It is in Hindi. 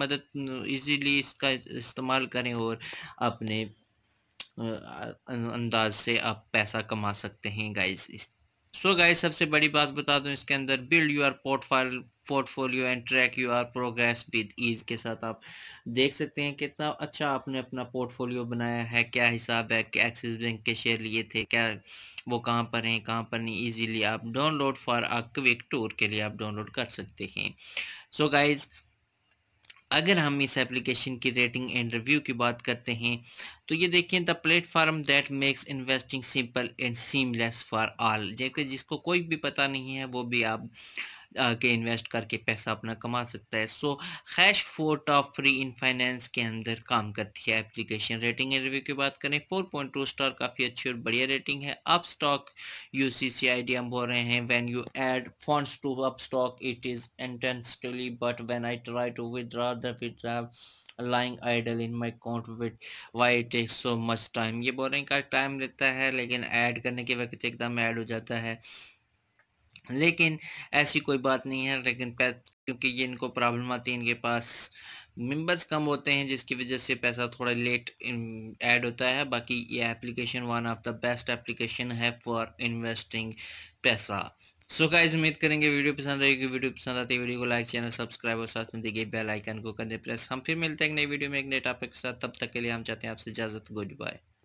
मदद इजीली इसका इस्तेमाल करें और अपने अंदाज से आप पैसा कमा सकते हैं गाइस सो so गाइस सबसे बड़ी बात बता दूं इसके अंदर build your portfolio portfolio and track your progress with ease के साथ आप देख सकते हैं कितना अच्छा आपने अपना पोर्टफोलियो बनाया है क्या हिसाब है कि एक्सिस बैंक के शेयर लिए थे क्या वो कहाँ पर हैं कहाँ पर नहीं ईजीली आप download for a quick tour के लिए आप डाउनलोड कर सकते हैं सो so गाइज़ अगर हम इस एप्लीकेशन की रेटिंग एंड रिव्यू की बात करते हैं तो ये देखें the platform that makes investing simple and seamless for all जैसे जिसको कोई भी पता नहीं है वो भी आप के इन्वेस्ट करके पैसा अपना कमा सकता है so hash four top free in finance के अंदर काम करती है एप्लीकेशन रेटिंग एंड रिव्यू की बात करें फोर पॉइंट टू स्टार काफ़ी अच्छी और बढ़िया रेटिंग है Upstox U C C I D हम बोल रहे हैं when you add fund to Upstox it is instantly but when I try to withdraw the withdraw lying idle in my account with why take so much time ये हैं का टाइम लेता है लेकिन ऐड करने के वक्त एकदम ऐड हो जाता है लेकिन ऐसी कोई बात नहीं है लेकिन क्योंकि ये इनको प्रॉब्लम आती है इनके पास मेंबर्स कम होते हैं जिसकी वजह से पैसा थोड़ा लेट ऐड होता है बाकी ये application one of the best application है फॉर इन्वेस्टिंग पैसा सो so गाइज उम्मीद करेंगे वीडियो पसंद आएगी वीडियो पसंद आती है वीडियो को लाइक चैनल सब्सक्राइब और साथ में देखिए बेल आइकन को कर दे प्रेस हम फिर मिलते हैं एक नई वीडियो में एक नए टॉपिक के साथ तब तक के लिए हम चाहते हैं आपसे इजाज़त गुड बाय